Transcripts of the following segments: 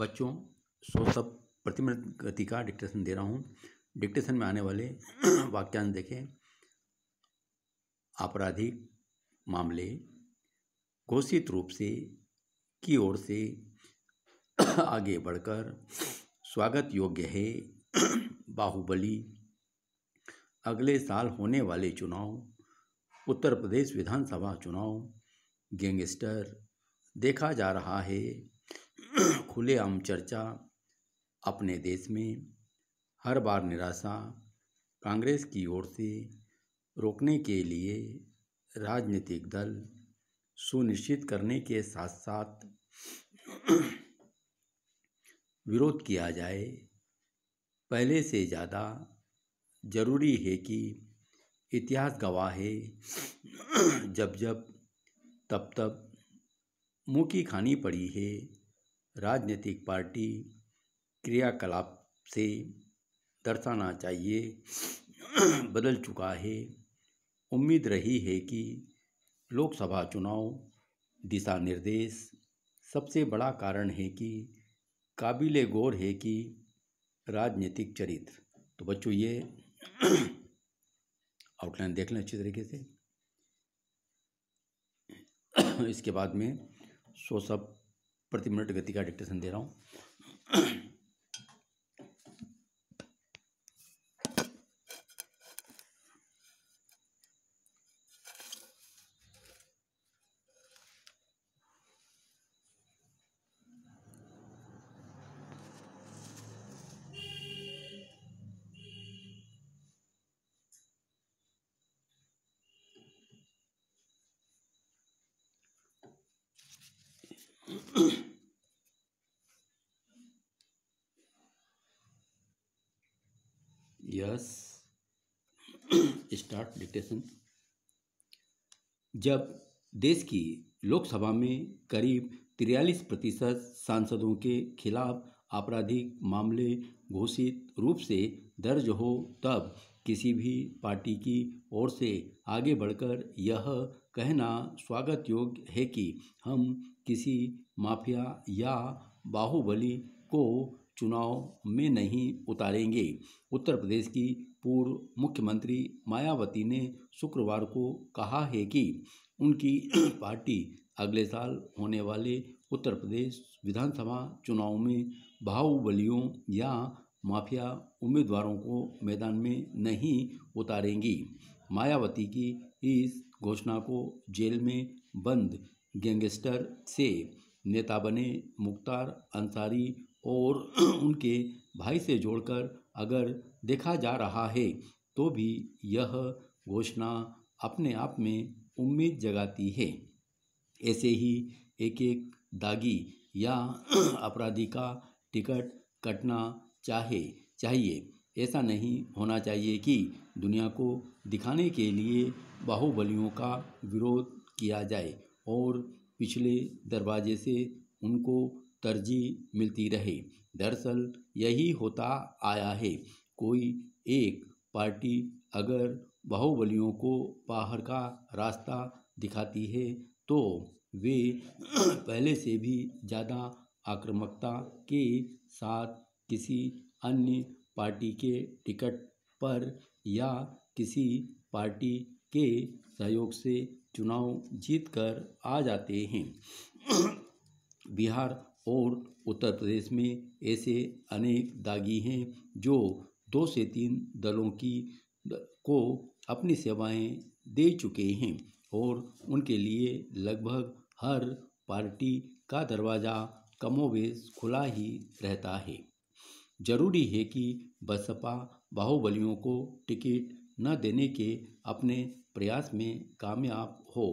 बच्चों सो सब प्रति गति का डिक्टेशन दे रहा हूँ डिक्टेशन में आने वाले वाक्यांश देखें आपराधिक मामले घोषित रूप से की ओर से आगे बढ़कर स्वागत योग्य है बाहुबली अगले साल होने वाले चुनाव उत्तर प्रदेश विधानसभा चुनाव गैंगस्टर देखा जा रहा है खुलेआम चर्चा अपने देश में हर बार निराशा कांग्रेस की ओर से रोकने के लिए राजनीतिक दल सुनिश्चित करने के साथ साथ विरोध किया जाए पहले से ज़्यादा जरूरी है कि इतिहास गवाह है जब जब तब तब मुँह की खानी पड़ी है राजनीतिक पार्टी क्रियाकलाप से दर्शाना चाहिए बदल चुका है उम्मीद रही है कि लोकसभा चुनाव दिशा निर्देश सबसे बड़ा कारण है कि काबिल गौर है कि राजनीतिक चरित्र तो बच्चों ये आउटलाइन देख लें अच्छी तरीके से इसके बाद में सो सब प्रति मिनट गति का डिक्टेशन दे रहा हूँ यस स्टार्ट डिक्टेशन जब देश की लोकसभा में करीब तिरयालीस प्रतिशत सांसदों के खिलाफ आपराधिक मामले घोषित रूप से दर्ज हो तब किसी भी पार्टी की ओर से आगे बढ़कर यह कहना स्वागत योग्य है कि हम किसी माफिया या बाहुबली को चुनाव में नहीं उतारेंगे उत्तर प्रदेश की पूर्व मुख्यमंत्री मायावती ने शुक्रवार को कहा है कि उनकी पार्टी अगले साल होने वाले उत्तर प्रदेश विधानसभा चुनाव में बाहुबलियों या माफिया उम्मीदवारों को मैदान में नहीं उतारेंगी मायावती की इस घोषणा को जेल में बंद गैंगस्टर से नेता बने मुख्तार अंसारी और उनके भाई से जोड़कर अगर देखा जा रहा है तो भी यह घोषणा अपने आप में उम्मीद जगाती है ऐसे ही एक एक दागी या अपराधी का टिकट कटना चाहे चाहिए ऐसा नहीं होना चाहिए कि दुनिया को दिखाने के लिए बाहुबलियों का विरोध किया जाए और पिछले दरवाजे से उनको तरजीह मिलती रहे दरअसल यही होता आया है कोई एक पार्टी अगर बाहुबलियों को बाहर का रास्ता दिखाती है तो वे पहले से भी ज़्यादा आक्रामकता के साथ किसी अन्य पार्टी के टिकट पर या किसी पार्टी के सहयोग से चुनाव जीतकर आ जाते हैं बिहार और उत्तर प्रदेश में ऐसे अनेक दागी हैं जो दो से तीन दलों की को अपनी सेवाएं दे चुके हैं और उनके लिए लगभग हर पार्टी का दरवाज़ा कमोवेश खुला ही रहता है जरूरी है कि बसपा बाहुबलियों को टिकट न देने के अपने प्रयास में कामयाब हो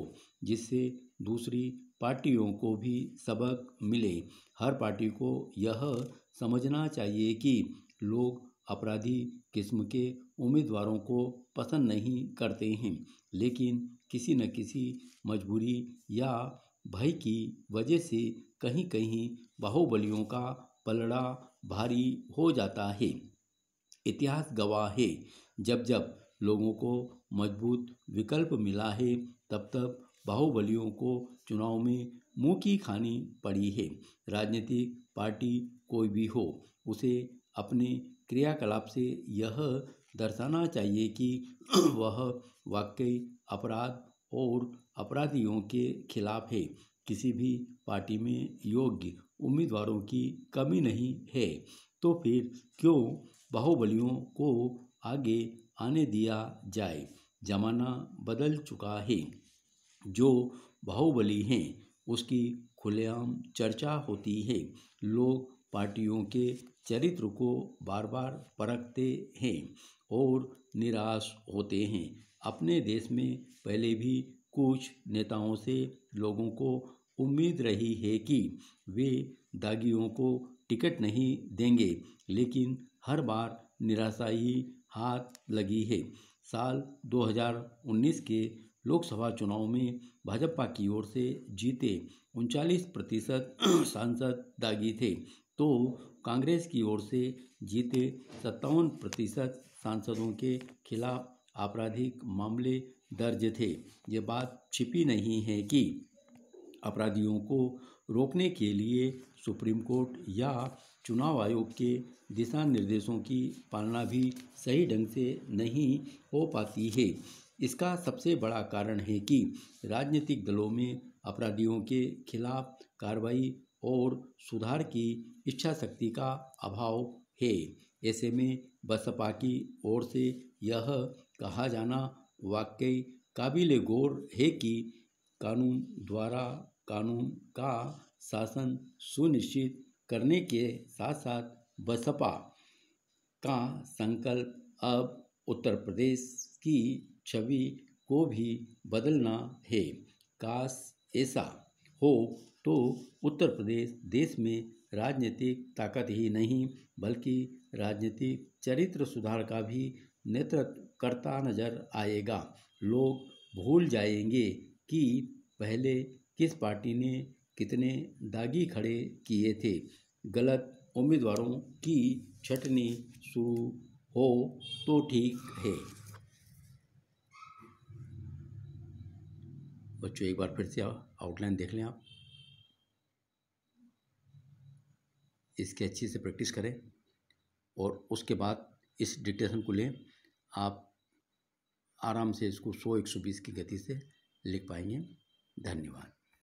जिससे दूसरी पार्टियों को भी सबक मिले हर पार्टी को यह समझना चाहिए कि लोग अपराधी किस्म के उम्मीदवारों को पसंद नहीं करते हैं लेकिन किसी न किसी मजबूरी या भय की वजह से कहीं कहीं बाहुबलियों का पलड़ा भारी हो जाता है इतिहास गवाह है जब जब लोगों को मजबूत विकल्प मिला है तब तब बाहुबलियों को चुनाव में मुँह की खानी पड़ी है राजनीतिक पार्टी कोई भी हो उसे अपने क्रियाकलाप से यह दर्शाना चाहिए कि वह वाकई अपराध और अपराधियों के खिलाफ है किसी भी पार्टी में योग्य उम्मीदवारों की कमी नहीं है तो फिर क्यों बाहुबलियों को आगे आने दिया जाए जमाना बदल चुका है जो बाहुबली हैं उसकी खुलेआम चर्चा होती है लोग पार्टियों के चरित्र को बार बार परखते हैं और निराश होते हैं अपने देश में पहले भी कुछ नेताओं से लोगों को उम्मीद रही है कि वे दागियों को टिकट नहीं देंगे लेकिन हर बार निराशा ही हाथ लगी है साल 2019 के लोकसभा चुनाव में भाजपा की ओर से जीते उनचालीस प्रतिशत सांसद दागी थे तो कांग्रेस की ओर से जीते सत्तावन प्रतिशत सांसदों के खिलाफ आपराधिक मामले दर्ज थे ये बात छिपी नहीं है कि अपराधियों को रोकने के लिए सुप्रीम कोर्ट या चुनाव आयोग के दिशा निर्देशों की पालना भी सही ढंग से नहीं हो पाती है इसका सबसे बड़ा कारण है कि राजनीतिक दलों में अपराधियों के खिलाफ कार्रवाई और सुधार की इच्छा शक्ति का अभाव है ऐसे में बसपा की ओर से यह कहा जाना वाकई काबिल गौर है कि कानून द्वारा कानून का शासन सुनिश्चित करने के साथ साथ बसपा का संकल्प अब उत्तर प्रदेश की छवि को भी बदलना है काश ऐसा हो तो उत्तर प्रदेश देश में राजनीतिक ताकत ही नहीं बल्कि राजनीतिक चरित्र सुधार का भी नेतृत्व करता नजर आएगा लोग भूल जाएंगे कि पहले किस पार्टी ने कितने दागी खड़े किए थे गलत उम्मीदवारों की छटनी शुरू हो तो ठीक है बच्चों एक बार फिर से आउटलाइन देख लें आप इसके अच्छे से प्रैक्टिस करें और उसके बाद इस डिक्टेशन को लें आप आराम से इसको सौ एक सौ बीस की गति से लिख पाएंगे धन्यवाद